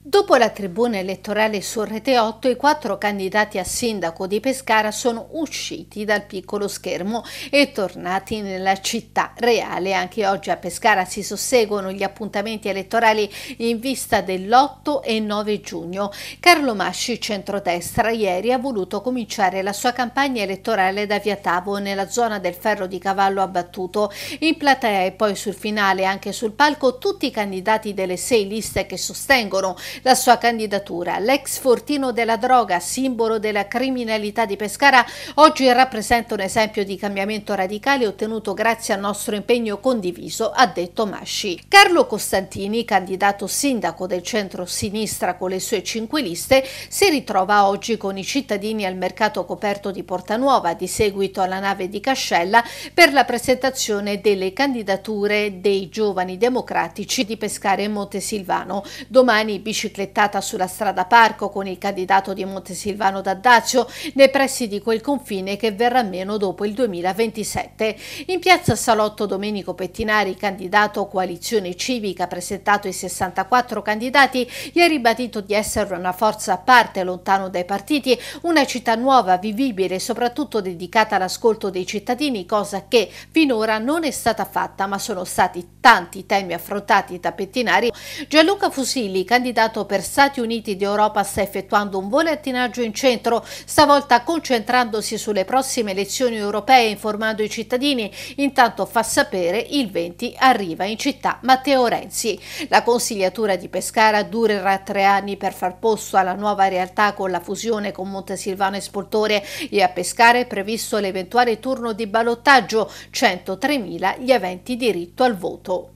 Dopo la tribuna elettorale su Rete 8, i quattro candidati a sindaco di Pescara sono usciti dal piccolo schermo e tornati nella città reale. Anche oggi a Pescara si susseguono gli appuntamenti elettorali in vista dell'8 e 9 giugno. Carlo Masci, centrodestra, ieri ha voluto cominciare la sua campagna elettorale da Via Tavo, nella zona del ferro di cavallo abbattuto. In platea e poi sul finale anche sul palco tutti i candidati delle sei liste che sostengono la sua candidatura. L'ex fortino della droga, simbolo della criminalità di Pescara, oggi rappresenta un esempio di cambiamento radicale ottenuto grazie al nostro impegno condiviso, ha detto Masci. Carlo Costantini, candidato sindaco del centro-sinistra con le sue cinque liste, si ritrova oggi con i cittadini al mercato coperto di Porta Nuova, di seguito alla nave di Cascella, per la presentazione delle candidature dei giovani democratici di Pescara e Montesilvano. Domani Bisceglie biciclettata sulla strada Parco con il candidato di Montesilvano D'Addaccio nei pressi di quel confine che verrà meno dopo il 2027. In piazza Salotto Domenico Pettinari, candidato coalizione civica ha presentato i 64 candidati, e ha ribadito di essere una forza a parte lontano dai partiti, una città nuova, vivibile e soprattutto dedicata all'ascolto dei cittadini, cosa che finora non è stata fatta ma sono stati tanti temi affrontati da Pettinari. Gianluca Fusilli, candidato mandato per Stati Uniti d'Europa sta effettuando un volantinaggio in centro, stavolta concentrandosi sulle prossime elezioni europee informando i cittadini. Intanto fa sapere il 20 arriva in città Matteo Renzi. La consigliatura di Pescara durerà tre anni per far posto alla nuova realtà con la fusione con Montesilvano e Spoltore e a Pescara è previsto l'eventuale turno di ballottaggio 103.000 gli aventi diritto al voto.